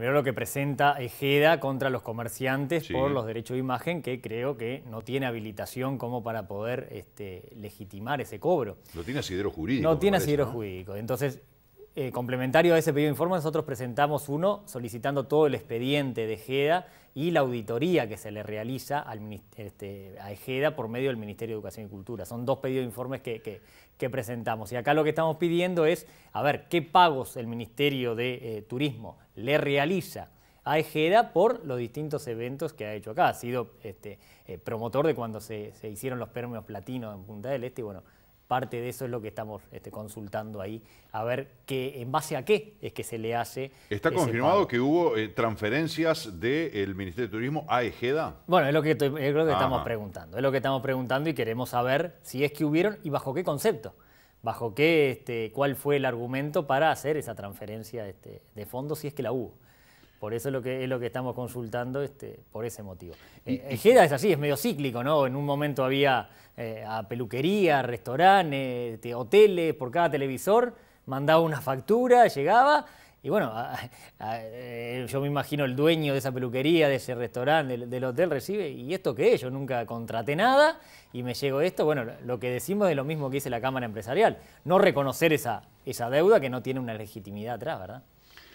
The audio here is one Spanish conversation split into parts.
Primero lo que presenta Ejeda contra los comerciantes por los derechos de imagen, que creo que no tiene habilitación como para poder este, legitimar ese cobro. No tiene asidero jurídico. No tiene asidero jurídico. Entonces, eh, complementario a ese pedido de informe, nosotros presentamos uno solicitando todo el expediente de Ejeda y la auditoría que se le realiza este, a Ejeda por medio del Ministerio de Educación y Cultura. Son dos pedidos de informes que, presentamos. Y acá lo que estamos pidiendo es, a ver, qué pagos el Ministerio de eh, Turismo le realiza a Ejeda por los distintos eventos que ha hecho acá. Ha sido este, eh, promotor de cuando se, hicieron los premios platinos en Punta del Este y bueno, parte de eso es lo que estamos este, consultando ahí, a ver qué en base a qué es que se le hace. ¿Está confirmado que hubo eh, transferencias del Ministerio de Turismo a Ejeda? Bueno, es lo que, estamos preguntando, es lo que estamos preguntando y queremos saber si es que hubieron y bajo qué concepto. ¿Bajo qué, este, cuál fue el argumento para hacer esa transferencia este, de fondos si es que la hubo? Por eso es lo que, estamos consultando este, por ese motivo. Eh, Ejeda es así, es medio cíclico, ¿no? En un momento había eh, peluquería, restaurantes, hoteles, por cada televisor, mandaba una factura, llegaba. Y bueno, eh, yo me imagino el dueño de esa peluquería, de ese restaurante, del, hotel, recibe, ¿y esto qué es? Yo nunca contraté nada y me llegó esto. Bueno, lo que decimos es lo mismo que dice la Cámara Empresarial, no reconocer esa deuda que no tiene una legitimidad atrás, ¿verdad?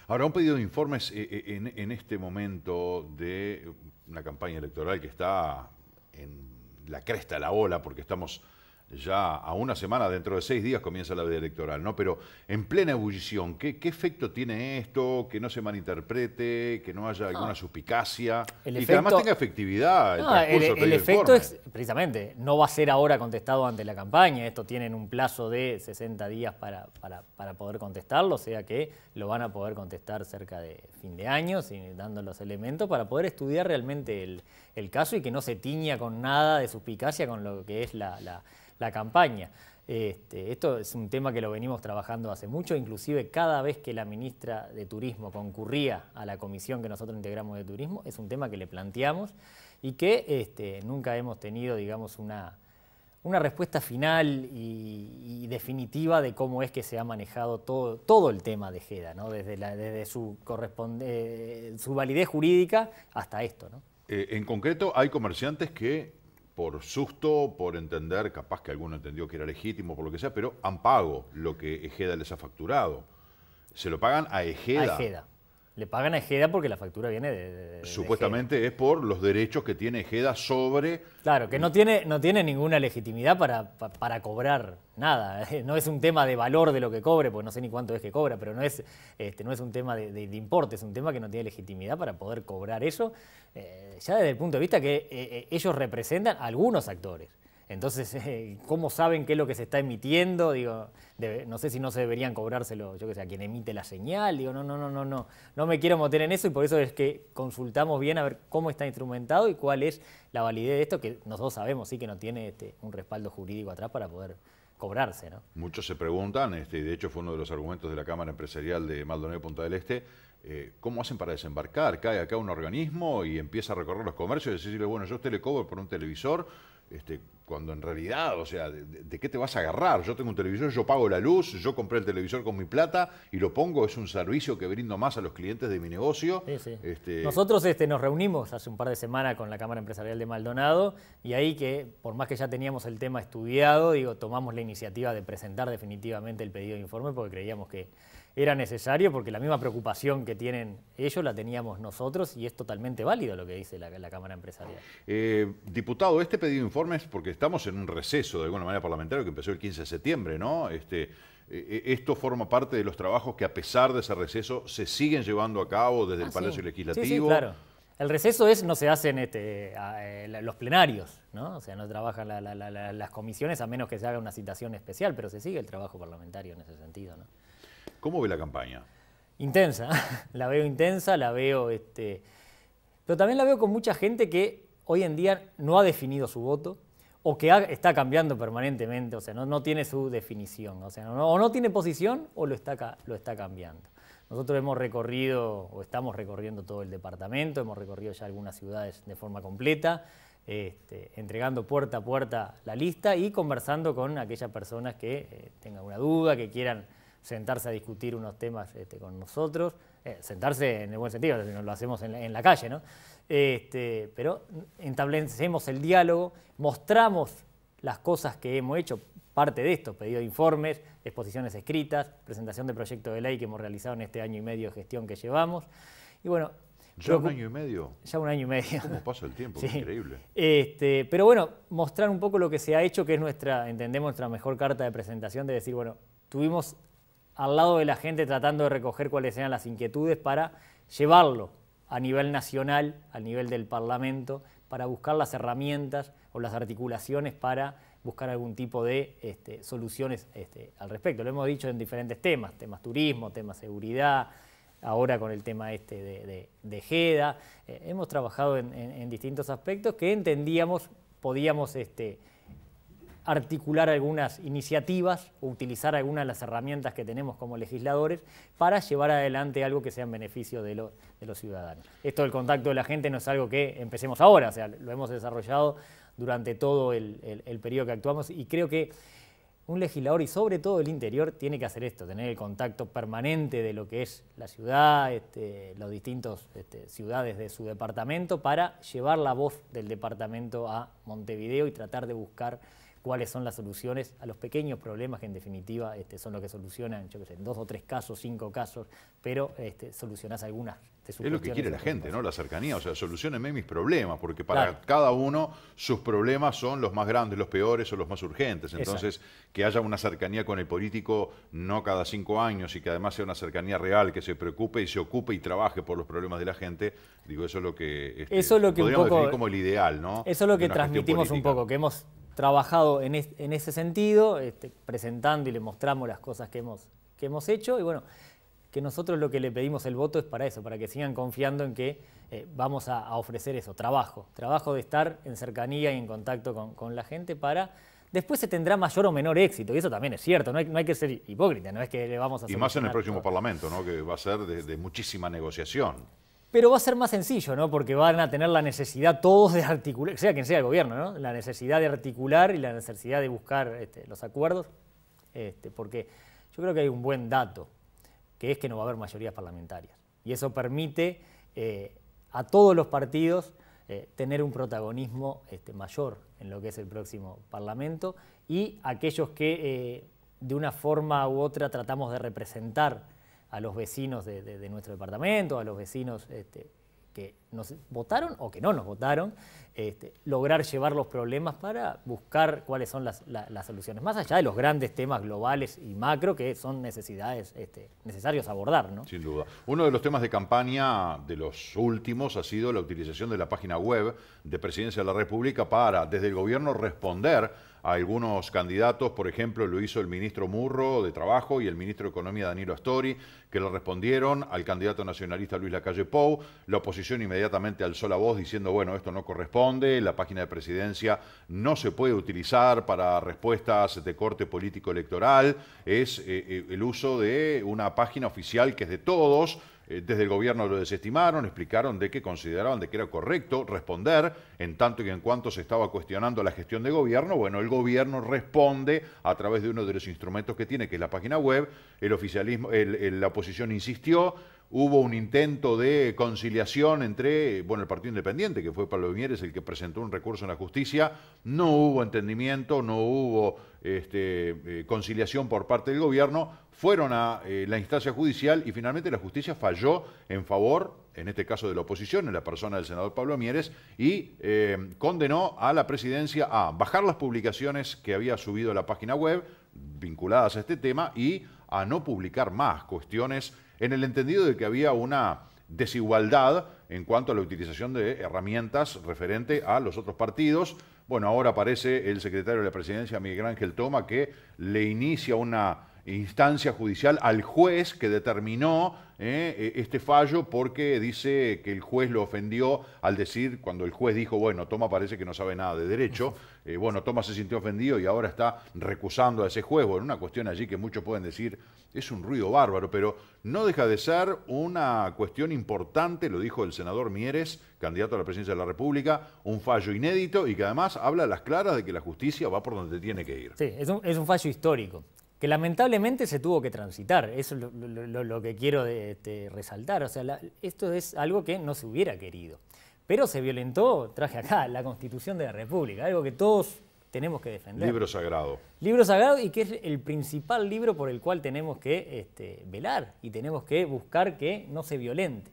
Ahora, han pedido informes eh, eh, en, este momento de una campaña electoral que está en la cresta la ola porque estamos ya a una semana, dentro de seis días comienza la vida electoral, ¿no? Pero en plena ebullición, ¿qué, efecto tiene esto? Que no se malinterprete, que no haya alguna suspicacia y que además tenga efectividad. El, efecto es, precisamente, no va a ser ahora contestado ante la campaña, esto tienen un plazo de 60 días para, para, poder contestarlo, o sea que lo van a poder contestar cerca de fin de año, sin, dando los elementos para poder estudiar realmente el, caso y que no se tiña con nada de suspicacia con lo que es la la campaña. Este, esto es un tema que lo venimos trabajando hace mucho, inclusive cada vez que la ministra de Turismo concurría a la comisión que nosotros integramos de turismo, es un tema que le planteamos y que este, nunca hemos tenido, digamos, una, una respuesta final y, definitiva de cómo es que se ha manejado todo, todo el tema de Jeda, ¿no? desde, desde su, corresponde, eh, su validez jurídica hasta esto. Eh, en concreto, hay comerciantes que por susto, por entender, capaz que alguno entendió que era legítimo, por lo que sea, pero han pago lo que Ejeda les ha facturado. Se lo pagan a Ejeda. A Ejeda. Le pagan a Ejeda porque la factura viene de. Supuestamente es por los derechos que tiene Ejeda sobre. Claro, que no tiene, no tiene ninguna legitimidad para, cobrar nada. No es un tema de valor de lo que cobre, porque no sé ni cuánto es que cobra, pero no es, este, no es un tema de, importe, es un tema que no tiene legitimidad para poder cobrar eso, eh, ya desde el punto de vista que eh, eh, ellos representan a algunos actores. Entonces, eh, ¿cómo saben qué es lo que se está emitiendo? Digo, no sé si no se deberían cobrárselo, yo que sé, a quien emite la señal. Digo, no, no, no, no, no. No me quiero meter en eso y por eso es que consultamos bien a ver cómo está instrumentado y cuál es la validez de esto, que nosotros sabemos, sí, que no tiene este, un respaldo jurídico atrás para poder cobrarse. ¿no? Muchos se preguntan, este, y de hecho fue uno de los argumentos de la Cámara Empresarial de Maldonado Punta del Este, eh, ¿cómo hacen para desembarcar? Cae acá un organismo y empieza a recorrer los comercios y decirle, bueno, yo a usted le cobro por un televisor, este, cuando en realidad, o sea, ¿de, qué te vas a agarrar? Yo tengo un televisor, yo pago la luz, yo compré el televisor con mi plata y lo pongo, es un servicio que brindo más a los clientes de mi negocio. Este, Nosotros este, nos reunimos hace un par de semanas con la Cámara Empresarial de Maldonado y ahí que, por más que ya teníamos el tema estudiado, digo, tomamos la iniciativa de presentar definitivamente el pedido de informe porque creíamos que era necesario porque la misma preocupación que tienen ellos la teníamos nosotros y es totalmente válido lo que dice la, Cámara Empresarial. Eh, diputado, este pedido de informes, porque estamos en un receso de alguna manera parlamentario que empezó el 15 de septiembre, ¿no? Este, eh, eh, esto forma parte de los trabajos que a pesar de ese receso se siguen llevando a cabo desde el ah, Palacio Legislativo. Sí, claro. El receso es, no se hacen este, eh, los plenarios, ¿no? O sea, no trabajan las comisiones a menos que se haga una citación especial, pero se sigue el trabajo parlamentario en ese sentido, ¿no? ¿Cómo ve la campaña? Intensa, la veo intensa, la veo... Este, pero también la veo con mucha gente que hoy en día no ha definido su voto o que está cambiando permanentemente, o sea, no, tiene su definición, o sea, no, o no tiene posición o lo está, lo está cambiando. Nosotros hemos recorrido o estamos recorriendo todo el departamento, hemos recorrido ya algunas ciudades de forma completa, este, entregando puerta a puerta la lista y conversando con aquellas personas que eh, tengan una duda, que quieran sentarse a discutir unos temas este, con nosotros, eh, sentarse en el buen sentido, lo hacemos en la, calle, ¿no? Este, pero establecemos el diálogo, mostramos las cosas que hemos hecho, parte de esto, pedido informes, exposiciones escritas, presentación de proyecto de ley que hemos realizado en este año y medio de gestión que llevamos. Y bueno, ¿Ya un año y medio? Ya un año y medio. ¿Cómo pasa el tiempo? Sí. Increíble. Este, pero bueno, mostrar un poco lo que se ha hecho, que es nuestra, entendemos, nuestra mejor carta de presentación, de decir, bueno, tuvimos al lado de la gente tratando de recoger cuáles eran las inquietudes para llevarlo a nivel nacional, a nivel del Parlamento, para buscar las herramientas o las articulaciones para buscar algún tipo de este, soluciones este, al respecto. Lo hemos dicho en diferentes temas, temas turismo, temas seguridad, ahora con el tema este de, de, Jeda. Eh, hemos trabajado en, distintos aspectos que entendíamos podíamos... Este, articular algunas iniciativas o utilizar algunas de las herramientas que tenemos como legisladores para llevar adelante algo que sea en beneficio de, los ciudadanos. Esto del contacto de la gente no es algo que empecemos ahora, o sea, lo hemos desarrollado durante todo el, periodo que actuamos y creo que un legislador y sobre todo el interior tiene que hacer esto, tener el contacto permanente de lo que es la ciudad, este, los distintos este, ciudades de su departamento para llevar la voz del departamento a Montevideo y tratar de buscar cuáles son las soluciones a los pequeños problemas que en definitiva este, son los que solucionan, yo qué sé, dos o tres casos, cinco casos, pero este, solucionás algunas Es lo que quiere la gente, ¿no? La cercanía, o sea, solucionenme mis problemas, porque para cada uno sus problemas son los más grandes, los peores o los más urgentes. Entonces, que haya una cercanía con el político no cada cinco años y que además sea una cercanía real, que se preocupe y se ocupe y trabaje por los problemas de la gente, digo, eso es lo que, este, eso es lo que podríamos como el ideal, ¿no? Eso es lo que transmitimos un poco, que hemos trabajado en, ese sentido, este, presentando y le mostramos las cosas que hemos, que hemos hecho. Y bueno, que nosotros lo que le pedimos el voto es para eso, para que sigan confiando en que eh, vamos a, ofrecer eso, trabajo, trabajo de estar en cercanía y en contacto con, la gente para... Después se tendrá mayor o menor éxito, y eso también es cierto, no hay, que ser hipócrita, no es que le vamos a... Y más en el próximo Parlamento, ¿no? que va a ser de muchísima negociación pero va a ser más sencillo, ¿no? Porque van a tener la necesidad todos de articular, sea quien sea el gobierno, ¿no? La necesidad de articular y la necesidad de buscar este, los acuerdos, este, porque yo creo que hay un buen dato, que es que no va a haber mayorías parlamentarias. Y eso permite eh, a todos los partidos eh, tener un protagonismo este, mayor en lo que es el próximo Parlamento y aquellos que eh, de una forma u otra tratamos de representar a los vecinos de, nuestro departamento, a los vecinos este, que nos votaron o que no nos votaron, este, lograr llevar los problemas para buscar cuáles son las, soluciones, más allá de los grandes temas globales y macro que son necesidades este, necesarios abordar. Sin duda. Uno de los temas de campaña de los últimos ha sido la utilización de la página web de Presidencia de la República para, desde el gobierno, responder a algunos candidatos, por ejemplo, lo hizo el ministro Murro de Trabajo y el ministro de Economía Danilo Astori, que le respondieron al candidato nacionalista Luis Lacalle Pou. La oposición inmediatamente alzó la voz diciendo, bueno, esto no corresponde, la página de presidencia no se puede utilizar para respuestas de corte político electoral, es eh, eh, el uso de una página oficial que es de todos eh, desde el gobierno lo desestimaron, explicaron de que consideraban de que era correcto responder, en tanto y en cuanto se estaba cuestionando la gestión de gobierno, bueno, el gobierno responde a través de uno de los instrumentos que tiene, que es la página web, el oficialismo, la oposición insistió, hubo un intento de conciliación entre, bueno, el Partido Independiente, que fue Pablo Vimieres el que presentó un recurso en la justicia, no hubo entendimiento, no hubo este, eh, conciliación por parte del gobierno, fueron a eh, la instancia judicial y finalmente la justicia falló en favor, en este caso de la oposición, en la persona del senador Pablo Mieres, y eh, condenó a la presidencia a bajar las publicaciones que había subido a la página web vinculadas a este tema y a no publicar más cuestiones en el entendido de que había una desigualdad en cuanto a la utilización de herramientas referente a los otros partidos. Bueno, ahora aparece el secretario de la presidencia, Miguel Ángel Toma, que le inicia una instancia judicial al juez que determinó eh, eh, este fallo porque dice que el juez lo ofendió al decir, cuando el juez dijo, bueno, Toma parece que no sabe nada de derecho, eh, bueno, Toma se sintió ofendido y ahora está recusando a ese juez. Bueno, una cuestión allí que muchos pueden decir es un ruido bárbaro, pero no deja de ser una cuestión importante, lo dijo el senador Mieres, candidato a la presidencia de la República, un fallo inédito y que además habla a las claras de que la justicia va por donde tiene que ir. Sí, es un fallo histórico que lamentablemente se tuvo que transitar. Eso es lo, que quiero este, resaltar. O sea, esto es algo que no se hubiera querido. Pero se violentó, traje acá, la Constitución de la República, algo que todos tenemos que defender. Libro sagrado. Libro sagrado y que es el principal libro por el cual tenemos que este, velar y tenemos que buscar que no se violente.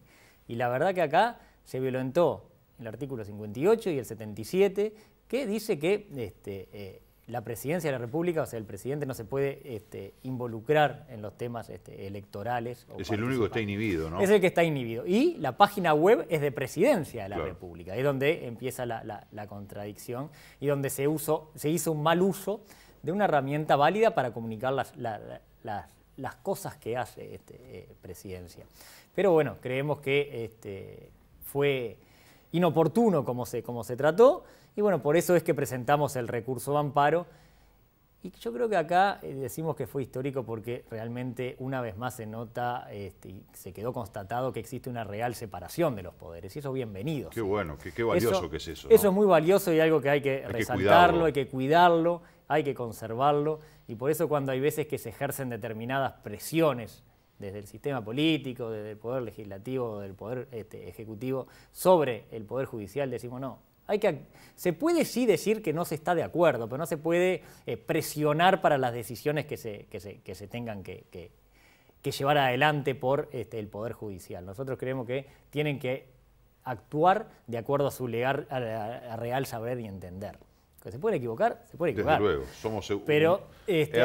Y la verdad que acá se violentó el artículo 58 y el 77, que dice que este, eh, la presidencia de la República, o sea, el presidente no se puede este, involucrar en los temas este, electorales. es el único que está inhibido, ¿no? Es el que está inhibido. Y la página web es de presidencia de la República, es donde empieza la, contradicción y donde se, hizo un mal uso de una herramienta válida para comunicar las, cosas que hace este, eh, presidencia. Pero bueno, creemos que fue inoportuno como se, se trató, y bueno, por eso es que presentamos el recurso de amparo. Y yo creo que acá eh, decimos que fue histórico porque realmente una vez más se nota este, y se quedó constatado que existe una real separación de los poderes. Y eso bienvenido. Qué bueno, qué, valioso que es eso. Eso es muy valioso y algo que hay que resaltarlo, hay que cuidarlo, hay que conservarlo. Y por eso cuando hay veces que se ejercen determinadas presiones desde el sistema político, desde el poder legislativo, del poder este, ejecutivo, sobre el poder judicial, decimos no. Hay que, se puede sí decir que no se está de acuerdo, pero no se puede eh, presionar para las decisiones que se, que se, tengan que, llevar adelante por este, el Poder Judicial. Nosotros creemos que tienen que actuar de acuerdo a su legal, real saber y entender. Que se puede equivocar, se puede equivocar. luego, somos Pero este,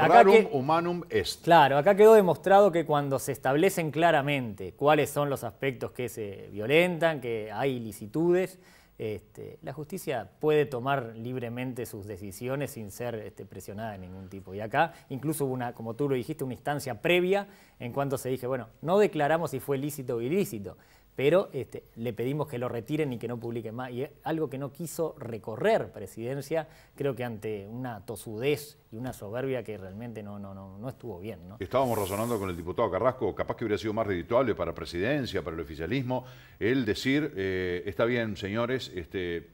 humanum est. Claro, acá quedó demostrado que cuando se establecen claramente cuáles son los aspectos que se violentan, que hay ilicitudes, este, la justicia puede tomar libremente sus decisiones sin ser este, presionada de ningún tipo. Y acá incluso hubo una, como tú lo dijiste, una instancia previa en cuanto se dije, bueno, no declaramos si fue lícito o ilícito, pero este, le pedimos que lo retiren y que no publiquen más. Y algo que no quiso recorrer presidencia, creo que ante una tosudez y una soberbia que realmente no, no, no, no estuvo bien. Estábamos razonando con el diputado Carrasco, capaz que hubiera sido más redituable para presidencia, para el oficialismo, el decir, eh, está bien, señores, este,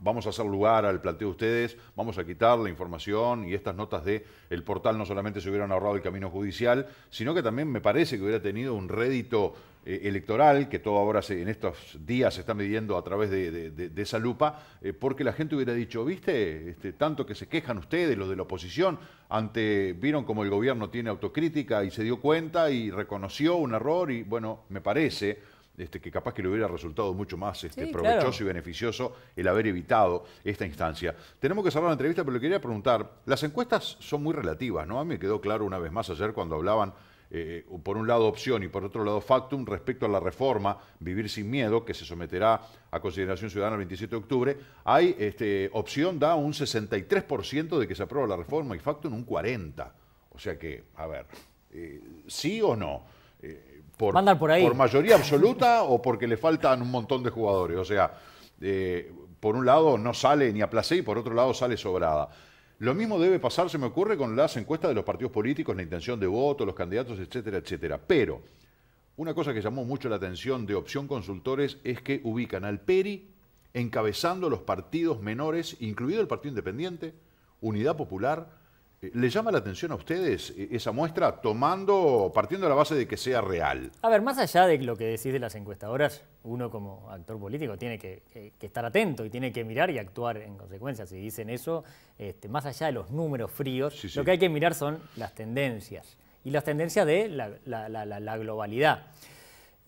vamos a hacer lugar al planteo de ustedes, vamos a quitar la información y estas notas de el portal no solamente se hubieran ahorrado el camino judicial, sino que también me parece que hubiera tenido un rédito eh, electoral, que todo ahora se, en estos días se está midiendo a través de, esa lupa, eh, porque la gente hubiera dicho, viste, este, tanto que se quejan ustedes, los de la oposición, ante vieron como el gobierno tiene autocrítica y se dio cuenta y reconoció un error y bueno, me parece este, que capaz que le hubiera resultado mucho más este, provechoso y beneficioso el haber evitado esta instancia. Tenemos que cerrar la entrevista, pero le quería preguntar, las encuestas son muy relativas, ¿no? A mí me quedó claro una vez más ayer cuando hablaban eh, por un lado opción y por otro lado factum respecto a la reforma Vivir sin Miedo, que se someterá a consideración ciudadana el 27 de octubre, hay este, opción da un 63% de que se aprueba la reforma y factum un 40%. O sea que, a ver, eh, sí o no. Eh, por, mayoría absoluta o porque le faltan un montón de jugadores. O sea, eh, por un lado no sale ni a placer y por otro lado sale sobrada. Lo mismo debe pasar, se me ocurre, con las encuestas de los partidos políticos, la intención de voto, los candidatos, etcétera, etcétera. Pero una cosa que llamó mucho la atención de Opción Consultores es que ubican al Peri encabezando los partidos menores, incluido el Partido Independiente, Unidad Popular, eh, ¿Le llama la atención a ustedes eh, esa muestra tomando, partiendo de la base de que sea real? A ver, más allá de lo que decís de las encuestadoras, uno como actor político tiene que, estar atento y tiene que mirar y actuar en consecuencia. Si dicen eso, este, más allá de los números fríos, lo que hay que mirar son las tendencias y las tendencias de la globalidad.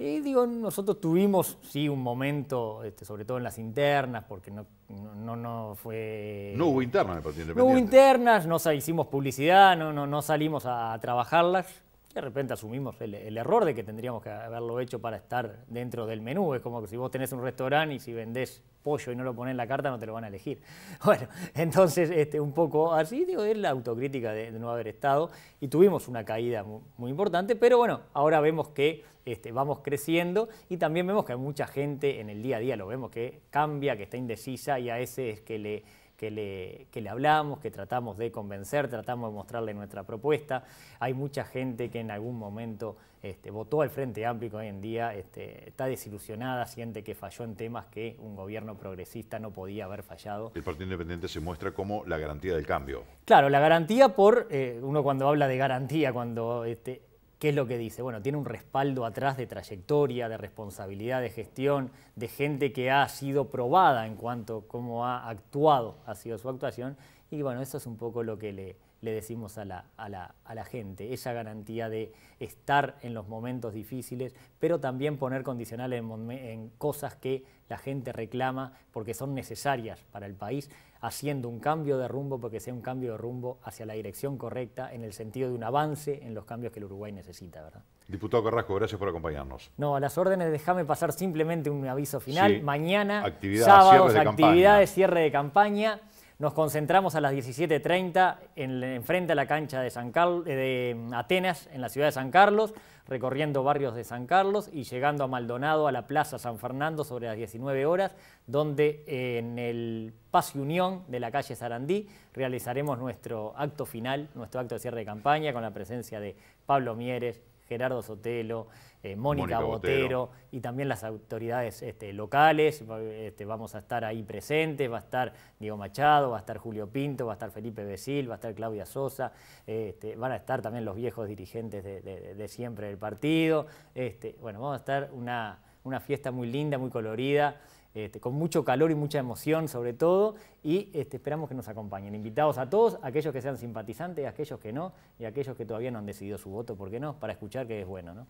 Y digo, nosotros tuvimos, sí, un momento, este, sobre todo en las internas, porque no, no, no fue... No hubo internas, No hubo internas, no hicimos publicidad, no, no, no salimos a trabajarlas de repente asumimos el, error de que tendríamos que haberlo hecho para estar dentro del menú. Es como que si vos tenés un restaurante y si vendés pollo y no lo pones en la carta, no te lo van a elegir. Bueno, entonces, este, un poco así, digo, es la autocrítica de, no haber estado. Y tuvimos una caída muy, importante, pero bueno, ahora vemos que este, vamos creciendo y también vemos que hay mucha gente en el día a día, lo vemos que cambia, que está indecisa y a ese es que le que le, le hablamos, que tratamos de convencer, tratamos de mostrarle nuestra propuesta. Hay mucha gente que en algún momento este, votó al Frente Amplio que hoy en día este, está desilusionada, siente que falló en temas que un gobierno progresista no podía haber fallado. El Partido Independiente se muestra como la garantía del cambio. Claro, la garantía por, eh, uno cuando habla de garantía, cuando este, ¿Qué es lo que dice? Bueno, tiene un respaldo atrás de trayectoria, de responsabilidad, de gestión, de gente que ha sido probada en cuanto a cómo ha actuado, ha sido su actuación. Y bueno, eso es un poco lo que le, decimos a la, gente, esa garantía de estar en los momentos difíciles, pero también poner condicionales en cosas que la gente reclama porque son necesarias para el país haciendo un cambio de rumbo, porque sea un cambio de rumbo hacia la dirección correcta, en el sentido de un avance en los cambios que el Uruguay necesita, ¿verdad? Diputado Carrasco, gracias por acompañarnos. No, a las órdenes, déjame pasar simplemente un aviso final. Mañana, Actividad, sábados, cierre cierre de campaña. Nos concentramos a las 17.30 en, en, a la cancha de, San eh, de Atenas, en la ciudad de San Carlos recorriendo barrios de San Carlos y llegando a Maldonado, a la Plaza San Fernando, sobre las 19 horas, donde eh, en el y Unión de la calle Sarandí realizaremos nuestro acto final, nuestro acto de cierre de campaña, con la presencia de Pablo Mieres, Gerardo Sotelo, eh, Mónica, Botero, y también las autoridades este, locales. Este, vamos a estar ahí presentes, va a estar Diego Machado, va a estar Julio Pinto, va a estar Felipe Besil, va a estar Claudia Sosa, este, van a estar también los viejos dirigentes de, siempre del partido. bueno, vamos a estar una fiesta muy linda, muy colorida. Este, con mucho calor y mucha emoción sobre todo, y este, esperamos que nos acompañen. Invitados a todos, aquellos que sean simpatizantes, aquellos que no, y aquellos que todavía no han decidido su voto, ¿por qué no? Para escuchar que es bueno, ¿no?